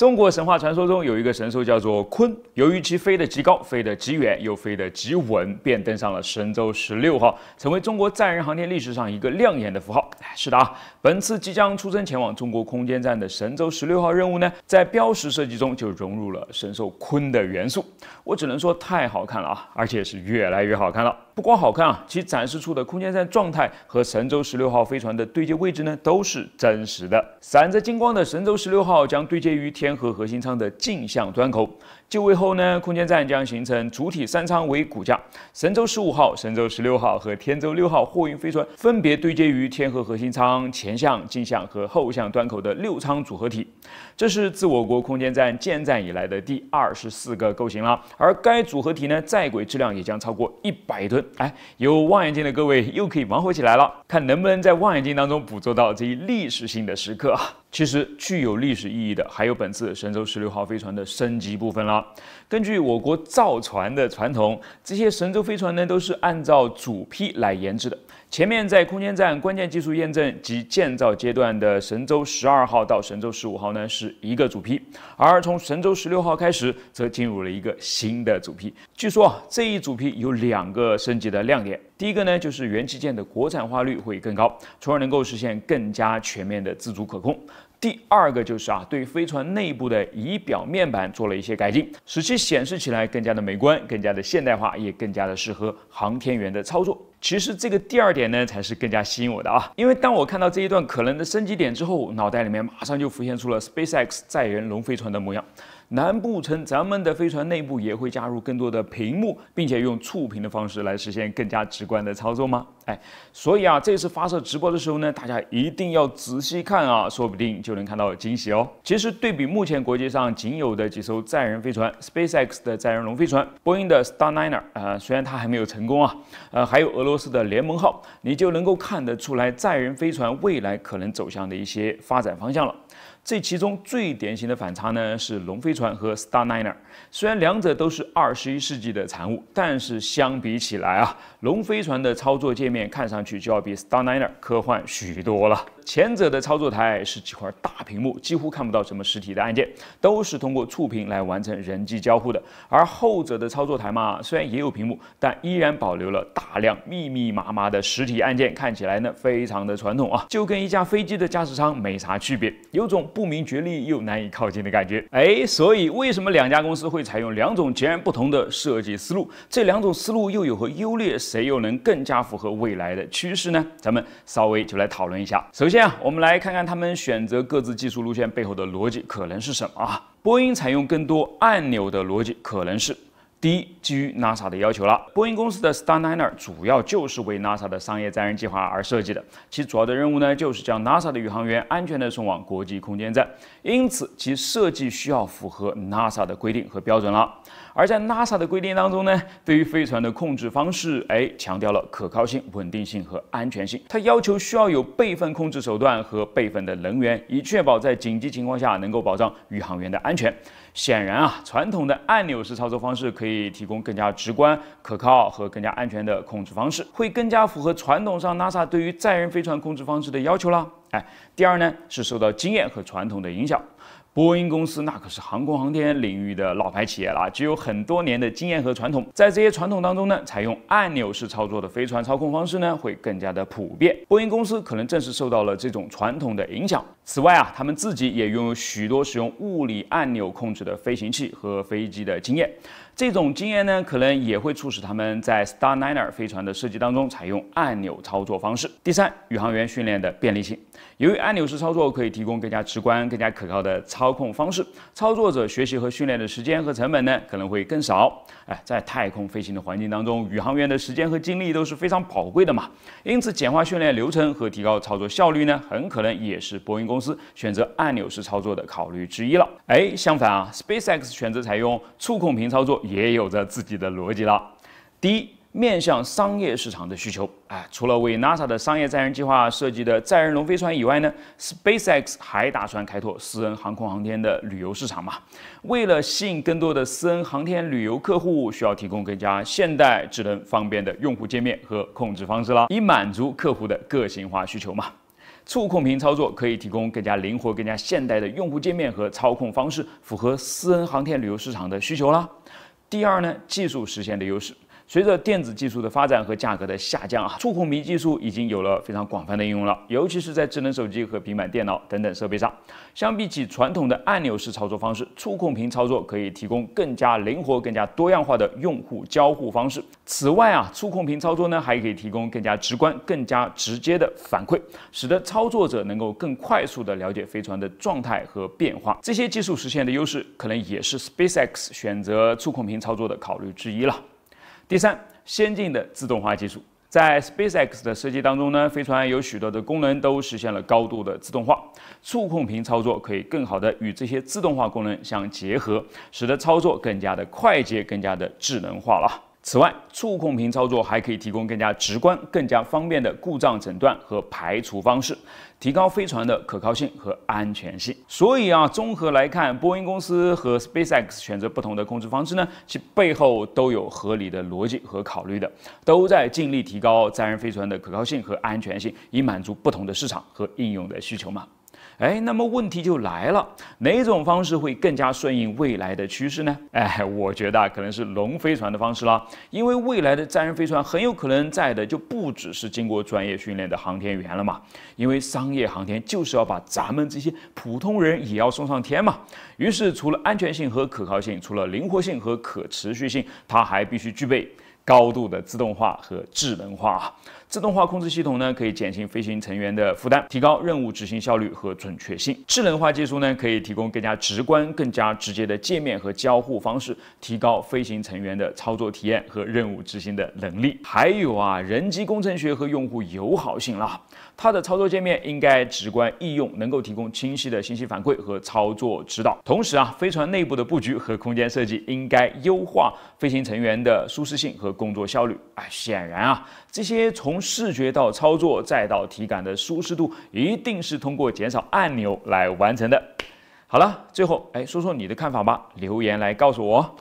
中国神话传说中有一个神兽叫做鲲，由于其飞得极高，飞得极远，又飞得极稳，便登上了神舟十六号，成为中国载人航天历史上一个亮眼的符号。是的啊，本次即将出征前往中国空间站的神舟十六号任务呢，在标识设计中就融入了神兽鲲的元素。我只能说太好看了啊，而且是越来越好看了。不光好看啊，其展示出的空间站状态和神舟十六号飞船的对接位置呢，都是真实的。闪着金光的神舟十六号将对接于天。天河核心舱的镜像端口就位后呢，空间站将形成主体三舱为骨架，神舟十五号、神舟十六号和天舟六号货运飞船分别对接于天河核心舱前向、镜像和后向端口的六舱组合体。这是自我国空间站建站以来的第二十四个构型了，而该组合体呢，在轨质量也将超过一百吨。哎，有望远镜的各位又可以忙活起来了，看能不能在望远镜当中捕捉到这一历史性的时刻。其实具有历史意义的还有本次神舟十六号飞船的升级部分了。根据我国造船的传统，这些神舟飞船呢都是按照主批来研制的。前面在空间站关键技术验证及建造阶段的神舟十二号到神舟十五号呢是一个主批，而从神舟十六号开始则进入了一个新的主批。据说啊这一主批有两个升级的亮点，第一个呢就是元器件的国产化率会更高，从而能够实现更加全面的自主可控。第二个就是啊对飞船内部的仪表面板做了一些改进，使其显示起来更加的美观、更加的现代化，也更加的适合航天员的操作。其实这个第二点呢，才是更加吸引我的啊！因为当我看到这一段可能的升级点之后，脑袋里面马上就浮现出了 SpaceX 载人龙飞船的模样。难不成咱们的飞船内部也会加入更多的屏幕，并且用触屏的方式来实现更加直观的操作吗？哎，所以啊，这次发射直播的时候呢，大家一定要仔细看啊，说不定就能看到惊喜哦。其实对比目前国际上仅有的几艘载人飞船，SpaceX 的载人龙飞船、波音的 Starliner，呃，虽然它还没有成功啊，呃，还有俄罗斯的联盟号，你就能够看得出来载人飞船未来可能走向的一些发展方向了。这其中最典型的反差呢，是龙飞船和 Starliner。虽然两者都是二十一世纪的产物，但是相比起来啊，龙飞船的操作界面看上去就要比 Starliner 科幻许多了。前者的操作台是几块大屏幕，几乎看不到什么实体的按键，都是通过触屏来完成人机交互的。而后者的操作台嘛，虽然也有屏幕，但依然保留了大量密密麻麻的实体按键，看起来呢非常的传统啊，就跟一架飞机的驾驶舱没啥区别，有种不明觉厉又难以靠近的感觉。哎，所以为什么两家公司会采用两种截然不同的设计思路？这两种思路又有何优劣？谁又能更加符合未来的趋势呢？咱们稍微就来讨论一下。首先。我们来看看他们选择各自技术路线背后的逻辑可能是什么啊？波音采用更多按钮的逻辑可能是。第一，基于 NASA 的要求了。波音公司的 Starliner 主要就是为 NASA 的商业载人计划而设计的，其主要的任务呢，就是将 NASA 的宇航员安全地送往国际空间站。因此，其设计需要符合 NASA 的规定和标准了。而在 NASA 的规定当中呢，对于飞船的控制方式，哎，强调了可靠性、稳定性和安全性。它要求需要有备份控制手段和备份的能源，以确保在紧急情况下能够保障宇航员的安全。显然啊，传统的按钮式操作方式可以。可以提供更加直观、可靠和更加安全的控制方式，会更加符合传统上 NASA 对于载人飞船控制方式的要求啦。哎，第二呢是受到经验和传统的影响，波音公司那可是航空航天领域的老牌企业了，具有很多年的经验和传统。在这些传统当中呢，采用按钮式操作的飞船操控方式呢会更加的普遍。波音公司可能正是受到了这种传统的影响。此外啊，他们自己也拥有许多使用物理按钮控制的飞行器和飞机的经验。这种经验呢，可能也会促使他们在 Starliner 飞船的设计当中采用按钮操作方式。第三，宇航员训练的便利性。由于按钮式操作可以提供更加直观、更加可靠的操控方式，操作者学习和训练的时间和成本呢，可能会更少。哎，在太空飞行的环境当中，宇航员的时间和精力都是非常宝贵的嘛。因此，简化训练流程和提高操作效率呢，很可能也是波音公司选择按钮式操作的考虑之一了。哎，相反啊，SpaceX 选择采用触控屏操作。也有着自己的逻辑了。第一，面向商业市场的需求，哎，除了为 NASA 的商业载人计划设计的载人龙飞船以外呢，SpaceX 还打算开拓私人航空航天的旅游市场嘛？为了吸引更多的私人航天旅游客户，需要提供更加现代、智能、方便的用户界面和控制方式啦，以满足客户的个性化需求嘛。触控屏操作可以提供更加灵活、更加现代的用户界面和操控方式，符合私人航天旅游市场的需求啦。第二呢，技术实现的优势。随着电子技术的发展和价格的下降啊，触控屏技术已经有了非常广泛的应用了，尤其是在智能手机和平板电脑等等设备上。相比起传统的按钮式操作方式，触控屏操作可以提供更加灵活、更加多样化的用户交互方式。此外啊，触控屏操作呢还可以提供更加直观、更加直接的反馈，使得操作者能够更快速地了解飞船的状态和变化。这些技术实现的优势，可能也是 SpaceX 选择触控屏操作的考虑之一了。第三，先进的自动化技术，在 SpaceX 的设计当中呢，飞船有许多的功能都实现了高度的自动化。触控屏操作可以更好的与这些自动化功能相结合，使得操作更加的快捷，更加的智能化了。此外，触控屏操作还可以提供更加直观、更加方便的故障诊断和排除方式，提高飞船的可靠性和安全性。所以啊，综合来看，波音公司和 SpaceX 选择不同的控制方式呢，其背后都有合理的逻辑和考虑的，都在尽力提高载人飞船的可靠性和安全性，以满足不同的市场和应用的需求嘛。哎，那么问题就来了，哪种方式会更加顺应未来的趋势呢？哎，我觉得啊，可能是龙飞船的方式了，因为未来的载人飞船很有可能载的就不只是经过专业训练的航天员了嘛，因为商业航天就是要把咱们这些普通人也要送上天嘛。于是，除了安全性和可靠性，除了灵活性和可持续性，它还必须具备高度的自动化和智能化。自动化控制系统呢，可以减轻飞行成员的负担，提高任务执行效率和准确性。智能化技术呢，可以提供更加直观、更加直接的界面和交互方式，提高飞行成员的操作体验和任务执行的能力。还有啊，人机工程学和用户友好性啦，它的操作界面应该直观易用，能够提供清晰的信息反馈和操作指导。同时啊，飞船内部的布局和空间设计应该优化飞行成员的舒适性和工作效率。哎，显然啊，这些从视觉到操作再到体感的舒适度，一定是通过减少按钮来完成的。好了，最后哎，说说你的看法吧，留言来告诉我。